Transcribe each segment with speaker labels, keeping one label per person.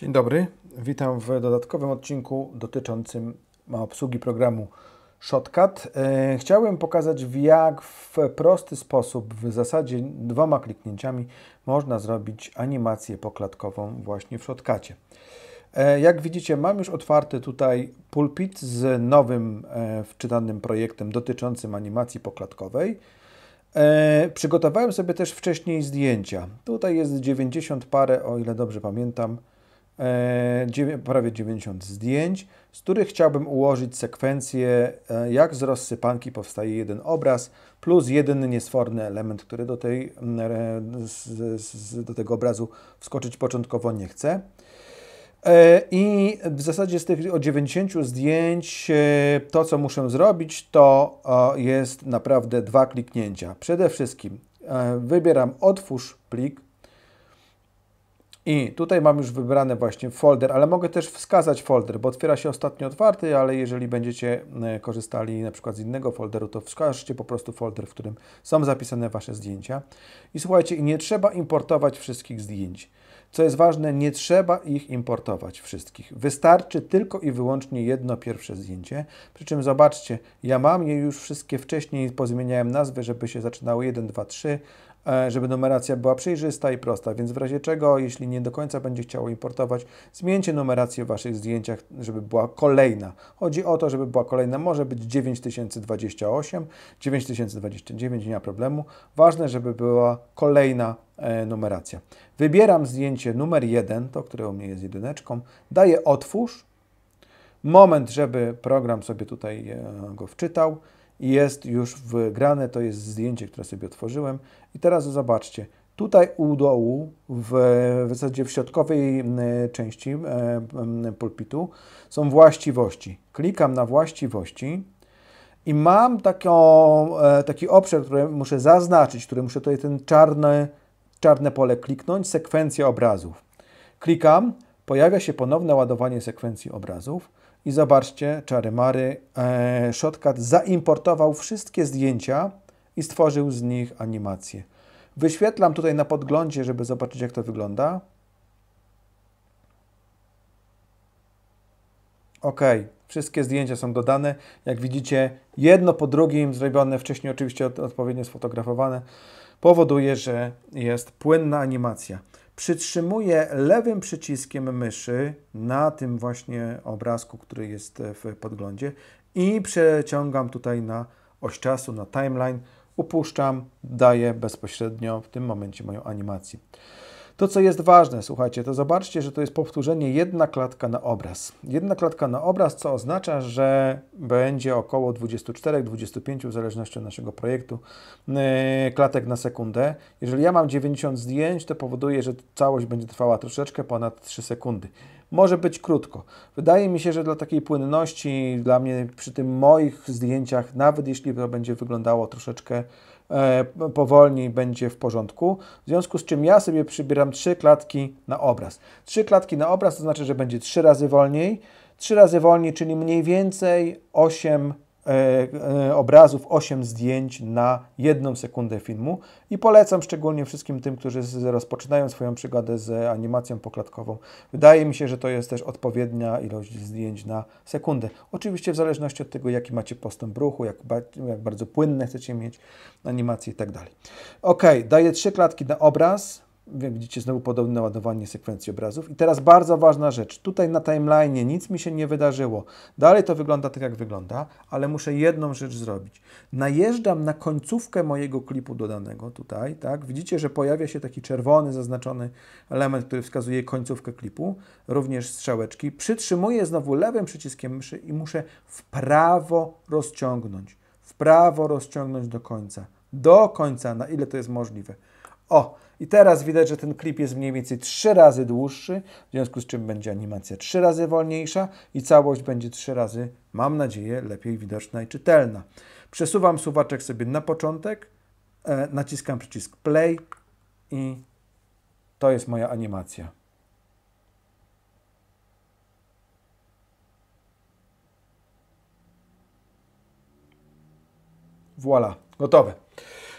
Speaker 1: Dzień dobry, witam w dodatkowym odcinku dotyczącym obsługi programu Shotcut. E, chciałem pokazać, w jak w prosty sposób, w zasadzie dwoma kliknięciami, można zrobić animację poklatkową właśnie w Shotcutie. E, jak widzicie, mam już otwarty tutaj pulpit z nowym e, wczytanym projektem dotyczącym animacji poklatkowej. przygotowałem sobie też wcześniej zdjęcia. Tutaj jest 90 parę, o ile dobrze pamiętam, E, prawie 90 zdjęć, z których chciałbym ułożyć sekwencję, e, jak z rozsypanki powstaje jeden obraz, plus jeden niesforny element, który do, tej, do tego obrazu wskoczyć początkowo nie chce. I w zasadzie z tych o 90 zdjęć e, to, co muszę zrobić, to jest naprawdę dwa kliknięcia. Przede wszystkim wybieram otwórz plik, i tutaj mam już wybrany właśnie folder, ale mogę też wskazać folder, bo otwiera się ostatnio otwarty, ale jeżeli będziecie e, korzystali na przykład z innego folderu, to wskażcie po prostu folder, w którym są zapisane Wasze zdjęcia. I słuchajcie, nie trzeba importować wszystkich zdjęć. Co jest ważne, nie trzeba ich importować wszystkich. Wystarczy tylko i wyłącznie jedno pierwsze zdjęcie. Przy czym zobaczcie, ja mam je już wszystkie wcześniej, pozmieniałem nazwy, żeby się zaczynały 1, 2, 3, E, żeby numeracja była przejrzysta i prosta, więc w razie czego, jeśli nie do końca będzie chciało importować, zmieńcie numerację w Waszych zdjęciach, żeby była kolejna. Chodzi o to, żeby była kolejna, może być 9028, 9029, nie ma problemu. Ważne, żeby była kolejna e, numeracja. Wybieram zdjęcie numer 1, to które u mnie jest jedyneczką, daję otwórz, moment, żeby program sobie tutaj e, go wczytał, jest już wgrane, to jest zdjęcie, które sobie otworzyłem. I teraz zobaczcie, tutaj u dołu, w, w zasadzie w środkowej mm, części e, mm, pulpitu są właściwości. Klikam na właściwości i mam taką, e, taki obszar, który muszę zaznaczyć, który muszę tutaj ten czarny, czarne pole kliknąć, sekwencja obrazów. Klikam, pojawia się ponowne ładowanie sekwencji obrazów i zobaczcie, czary Mary, e, Shotcut zaimportował wszystkie zdjęcia i stworzył z nich animację. Wyświetlam tutaj na podglądzie, żeby zobaczyć, jak to wygląda. OK, wszystkie zdjęcia są dodane. Jak widzicie, jedno po drugim, zrobione wcześniej oczywiście odpowiednio sfotografowane, powoduje, że jest płynna animacja przytrzymuję lewym przyciskiem myszy na tym właśnie obrazku, który jest w podglądzie i przeciągam tutaj na oś czasu, na timeline, upuszczam, daję bezpośrednio w tym momencie moją animację. To, co jest ważne, słuchajcie, to zobaczcie, że to jest powtórzenie jedna klatka na obraz. Jedna klatka na obraz, co oznacza, że będzie około 24-25, w zależności od naszego projektu, yy, klatek na sekundę. Jeżeli ja mam 90 zdjęć, to powoduje, że całość będzie trwała troszeczkę ponad 3 sekundy może być krótko. Wydaje mi się, że dla takiej płynności, dla mnie przy tym moich zdjęciach, nawet jeśli to będzie wyglądało troszeczkę E, powolniej będzie w porządku. W związku z czym ja sobie przybieram trzy klatki na obraz. Trzy klatki na obraz to znaczy, że będzie trzy razy wolniej. Trzy razy wolniej, czyli mniej więcej 8 E, e, obrazów, 8 zdjęć na jedną sekundę filmu i polecam szczególnie wszystkim tym, którzy rozpoczynają swoją przygodę z animacją poklatkową. Wydaje mi się, że to jest też odpowiednia ilość zdjęć na sekundę. Oczywiście w zależności od tego, jaki macie postęp ruchu, jak, ba jak bardzo płynne chcecie mieć animację i tak dalej. Ok, daję 3 klatki na obraz Widzicie znowu podobne ładowanie sekwencji obrazów. I teraz bardzo ważna rzecz. Tutaj na timeline nic mi się nie wydarzyło. Dalej to wygląda tak, jak wygląda, ale muszę jedną rzecz zrobić. Najeżdżam na końcówkę mojego klipu dodanego tutaj, tak? Widzicie, że pojawia się taki czerwony zaznaczony element, który wskazuje końcówkę klipu, również strzałeczki. Przytrzymuję znowu lewym przyciskiem myszy i muszę w prawo rozciągnąć. W prawo rozciągnąć do końca. Do końca, na ile to jest możliwe. O, i teraz widać, że ten klip jest mniej więcej trzy razy dłuższy, w związku z czym będzie animacja trzy razy wolniejsza i całość będzie trzy razy, mam nadzieję, lepiej widoczna i czytelna. Przesuwam suwaczek sobie na początek, e, naciskam przycisk play i to jest moja animacja. Voila, gotowe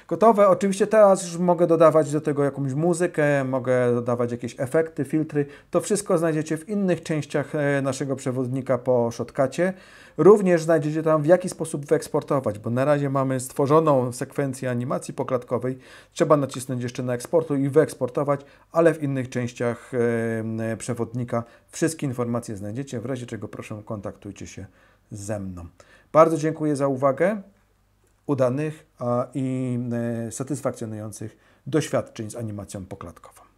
Speaker 1: gotowe. Oczywiście teraz już mogę dodawać do tego jakąś muzykę, mogę dodawać jakieś efekty, filtry. To wszystko znajdziecie w innych częściach e, naszego przewodnika po shotkacie. Również znajdziecie tam, w jaki sposób wyeksportować, bo na razie mamy stworzoną sekwencję animacji poklatkowej. Trzeba nacisnąć jeszcze na eksportu i wyeksportować, ale w innych częściach e, e, przewodnika wszystkie informacje znajdziecie. W razie czego proszę kontaktujcie się ze mną. Bardzo dziękuję za uwagę udanych i e, satysfakcjonujących doświadczeń z animacją poklatkową.